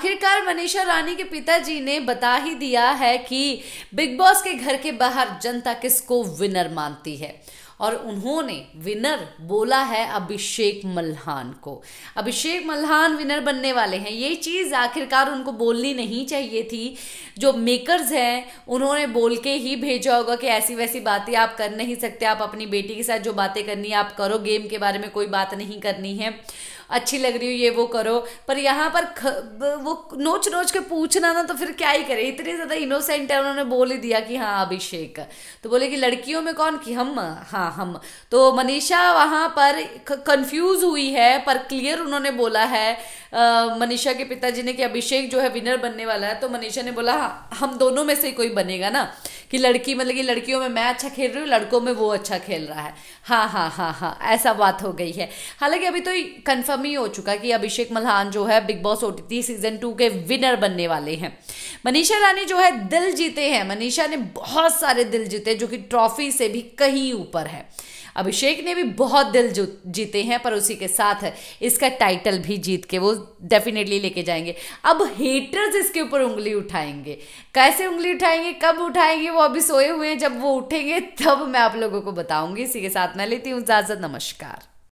आखिरकार मनीषा रानी के पिताजी ने बता ही दिया है कि बिग बॉस के घर के बाहर जनता किसको विनर मानती है और उन्होंने विनर बोला है अभिषेक मल्हान को अभिषेक मल्हान विनर बनने वाले हैं ये चीज़ आखिरकार उनको बोलनी नहीं चाहिए थी जो मेकर्स हैं उन्होंने बोल के ही भेजा होगा कि ऐसी वैसी बातें आप कर नहीं सकते आप अपनी बेटी के साथ जो बातें करनी है आप करो गेम के बारे में कोई बात नहीं करनी है अच्छी लग रही हो ये वो करो पर यहाँ पर ख, वो नोच नोच के पूछना ना तो फिर क्या ही करे इतने ज़्यादा इनोसेंट है उन्होंने बोल ही दिया कि हाँ अभिषेक तो बोले कि लड़कियों में कौन कि हम हाँ हाँ हम तो मनीषा वहाँ पर कंफ्यूज हुई है पर क्लियर उन्होंने बोला है मनीषा के पिताजी ने कि अभिषेक जो है विनर बनने वाला है तो मनीषा ने बोला हाँ, हम दोनों में से कोई बनेगा ना कि लड़की मतलब कि लड़कियों में मैं अच्छा खेल रही हूँ लड़कों में वो अच्छा खेल रहा है हाँ हाँ हाँ हाँ ऐसा बात हो गई है हालांकि अभी तो कन्फर्म ही हो चुका कि अभिषेक मल्हान जो है Bigg Boss OTT season two के विनर बनने वाले हैं मनीषा रानी जो है दिल जीते हैं मनीषा ने बहुत सारे दिल जीते जो कि ट्रॉफी से भी कहीं ऊपर है अभिषेक ने भी बहुत दिल जीते हैं पर उसी के साथ इसका टाइटल भी जीत के वो डेफिनेटली लेके जाएंगे अब हेटर्स इसके ऊपर उंगली उठाएंगे कैसे उंगली उठाएंगे कब उठाएंगे वो अभी सोए हुए हैं जब वो उठेंगे तब मैं आप लोगों को बताऊंगी इसी के साथ मैं लेती हूँ इजाज़त नमस्कार